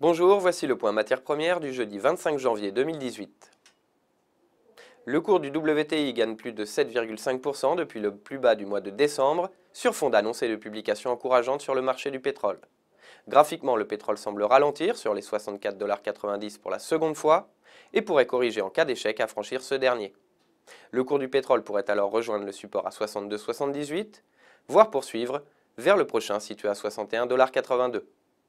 Bonjour, voici le point matière première du jeudi 25 janvier 2018. Le cours du WTI gagne plus de 7,5% depuis le plus bas du mois de décembre, sur fond d'annoncer de publications encourageantes sur le marché du pétrole. Graphiquement, le pétrole semble ralentir sur les 64,90$ pour la seconde fois et pourrait corriger en cas d'échec à franchir ce dernier. Le cours du pétrole pourrait alors rejoindre le support à 62,78, voire poursuivre vers le prochain situé à 61,82$.